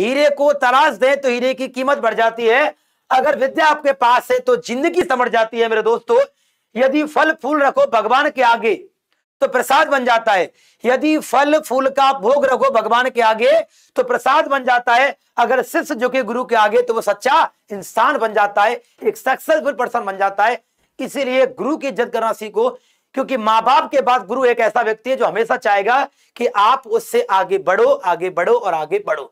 हीरे को तलाश दे तो हीरे की कीमत बढ़ जाती है अगर विद्या आपके पास है तो जिंदगी समझ जाती है मेरे दोस्तों यदि फल फूल रखो भगवान के आगे तो प्रसाद बन जाता है यदि फल फूल का भोग रखो भगवान के आगे तो प्रसाद बन जाता है अगर शिष्य झुके गुरु के आगे तो वो सच्चा इंसान बन जाता है एक सक्सेसफुल पर्सन बन जाता है इसीलिए गुरु की इज्जत करना सीखो क्योंकि माँ बाप के बाद गुरु एक ऐसा व्यक्ति है जो हमेशा चाहेगा कि आप उससे आगे बढ़ो आगे बढ़ो और आगे बढ़ो